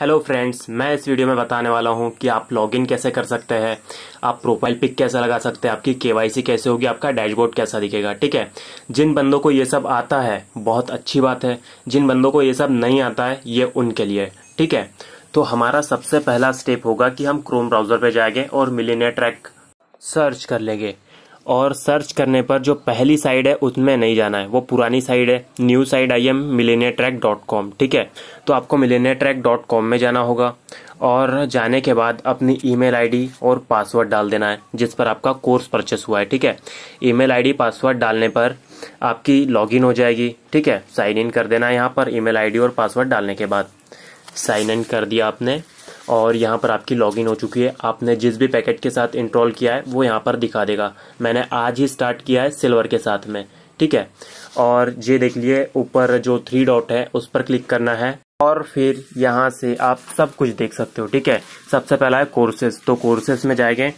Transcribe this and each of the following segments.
hello friends मैं इस video में बताने वाला हूं कि आप लॉगिन कैसे कर सकते हैं आप प्रोफाइल पिक कैसे लगा सकते हैं आपकी केवाईसी कैसे होगी आपका डैशबोर्ड कैसा दिखेगा ठीक है जिन बंदों को ये सब आता है बहुत अच्छी बात है जिन बंदों को ये सब नहीं आता है ये उनके लिए ठीक है तो हमारा सबसे पहला स्टेप होगा कि हम क्रोम ब्राउजर पर जाएंगे और मिलीनियर ट्रैक सर्च कर लेंगे और सर्च करने पर जो पहली साइड है उसमें नहीं जाना है वो पुरानी साइड है new site I M millennia track dot com ठीक है तो आपको मिलेनिया ट्रैक डॉट कॉम में जाना होगा और जाने के बाद अपनी ईमेल आईडी और पासवर्ड डाल देना है जिस पर आपका कोर्स परचेस हुआ है ठीक है ईमेल आईडी पासवर्ड डालने पर आपकी लॉगिन हो जाएगी ठीक है साइन इन कर देना है यहाँ पर ईमेल आईडी और पासवर्ड डालने के बाद साइन इन कर दिया आपने और यहाँ पर आपकी लॉगिन हो चुकी है आपने जिस भी पैकेट के साथ इंस्टॉल किया है वो यहाँ पर दिखा देगा मैंने आज ही स्टार्ट किया है सिल्वर के साथ में ठीक है और ये देख लिए ऊपर जो थ्री डॉट है उस पर क्लिक करना है और फिर यहाँ से आप सब कुछ देख सकते हो ठीक है सबसे पहला है कोर्सेज तो कोर्सेज में जाएंगे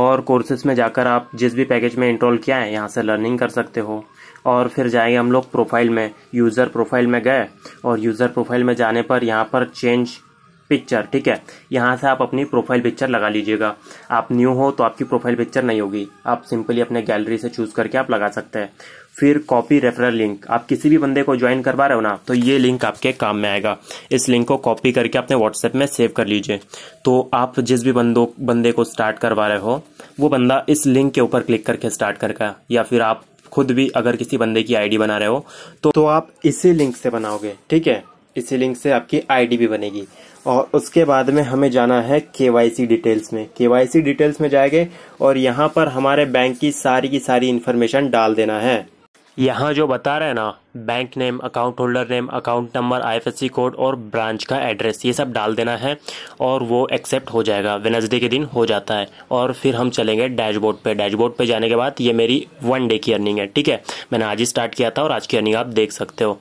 और कोर्सेज में जाकर आप जिस भी पैकेज में इंस्टॉल किया है यहाँ से लर्निंग कर सकते हो और फिर जाएंगे हम लोग प्रोफाइल में यूज़र प्रोफाइल में गए और यूज़र प्रोफाइल में जाने पर यहाँ पर चेंज पिक्चर ठीक है यहाँ से आप अपनी प्रोफाइल पिक्चर लगा लीजिएगा आप न्यू हो तो आपकी प्रोफाइल पिक्चर नहीं होगी आप सिंपली अपने गैलरी से चूज करके आप लगा सकते हैं फिर कॉपी रेफरल लिंक आप किसी भी बंदे को ज्वाइन करवा रहे हो ना तो ये लिंक आपके काम में आएगा इस लिंक को कॉपी करके अपने व्हाट्सएप में सेव कर लीजिए तो आप जिस भी बंदो बंदे को स्टार्ट करवा रहे हो वो बंदा इस लिंक के ऊपर क्लिक करके स्टार्ट का या फिर आप खुद भी अगर किसी बंदे की आईडी बना रहे हो तो, तो आप इसी लिंक से बनाओगे ठीक है इसी लिंक से आपकी आईडी भी बनेगी और उसके बाद में हमें जाना है केवाईसी डिटेल्स में केवाईसी डिटेल्स में जाएंगे और यहाँ पर हमारे बैंक की सारी की सारी इन्फॉर्मेशन डाल देना है यहाँ जो बता रहे हैं ना bank name account holder name account number IFSC code और ब्रांच का एड्रेस ये सब डाल देना है और वो एक्सेप्ट हो जाएगा वेनसडे के दिन हो जाता है और फिर हम चलेंगे डैशबोर्ड पे डैशबोर्ड पे जाने के बाद ये मेरी वन डे की अर्निंग है ठीक है मैंने आज ही स्टार्ट किया था और आज की अर्निंग आप देख सकते हो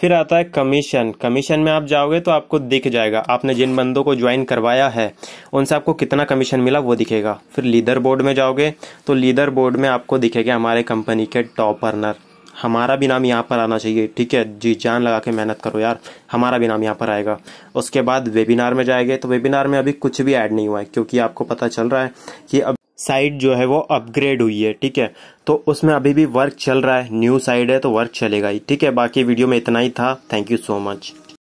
फिर आता है कमीशन कमीशन में आप जाओगे तो आपको दिख जाएगा आपने जिन बंदों को ज्वाइन करवाया है उनसे आपको कितना कमीशन मिला वो दिखेगा फिर लीडर बोर्ड में जाओगे तो लीडर बोर्ड में आपको दिखेगा हमारे कंपनी के टॉप अर्नर हमारा भी नाम यहाँ पर आना चाहिए ठीक है जी जान लगा के मेहनत करो यार हमारा भी नाम यहाँ पर आएगा उसके बाद वेबिनार में जाएंगे तो वेबिनार में अभी कुछ भी ऐड नहीं हुआ है क्योंकि आपको पता चल रहा है कि अब साइड जो है वो अपग्रेड हुई है ठीक है तो उसमें अभी भी वर्क चल रहा है न्यू साइड है तो वर्क चलेगा ही ठीक है बाकी वीडियो में इतना ही था थैंक यू सो मच